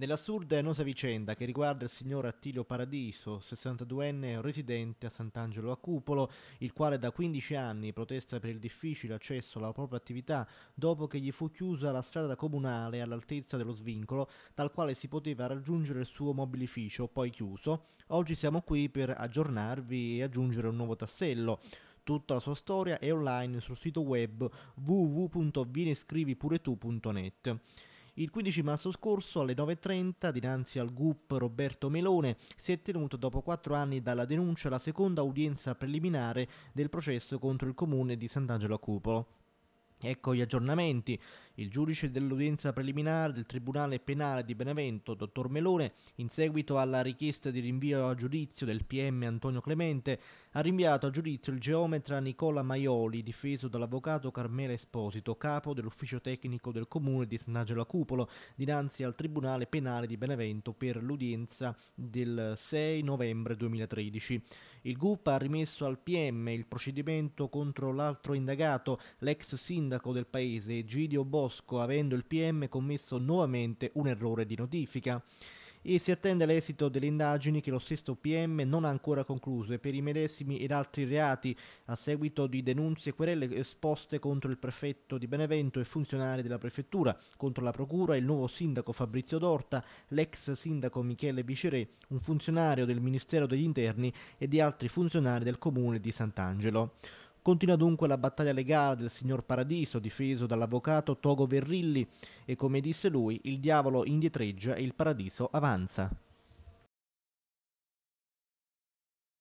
nell'assurda e annosa vicenda che riguarda il signor Attilio Paradiso, 62enne residente a Sant'Angelo a Cupolo, il quale da 15 anni protesta per il difficile accesso alla propria attività dopo che gli fu chiusa la strada comunale all'altezza dello svincolo dal quale si poteva raggiungere il suo mobilificio, poi chiuso. Oggi siamo qui per aggiornarvi e aggiungere un nuovo tassello. Tutta la sua storia è online sul sito web www.vinescrivipuretu.net. Il 15 marzo scorso alle 9.30 dinanzi al GUP Roberto Melone si è tenuto dopo quattro anni dalla denuncia la seconda udienza preliminare del processo contro il comune di Sant'Angelo a Cupolo. Ecco gli aggiornamenti. Il giudice dell'udienza preliminare del Tribunale Penale di Benevento, dottor Melone, in seguito alla richiesta di rinvio a giudizio del PM Antonio Clemente, ha rinviato a giudizio il geometra Nicola Maioli, difeso dall'avvocato Carmela Esposito, capo dell'ufficio tecnico del comune di Snagelo a Cupolo, dinanzi al Tribunale Penale di Benevento per l'udienza del 6 novembre 2013. Il GUP ha rimesso al PM il procedimento contro l'altro indagato, l'ex sindaco sindaco del paese Gidio Bosco avendo il PM commesso nuovamente un errore di notifica e si attende l'esito delle indagini che lo stesso PM non ha ancora concluse per i medesimi ed altri reati a seguito di denunzie e querelle esposte contro il prefetto di Benevento e funzionari della prefettura, contro la procura, il nuovo sindaco Fabrizio Dorta, l'ex sindaco Michele Viceré, un funzionario del Ministero degli Interni e di altri funzionari del comune di Sant'Angelo. Continua dunque la battaglia legale del signor Paradiso, difeso dall'avvocato Togo Verrilli, e come disse lui, il diavolo indietreggia e il paradiso avanza.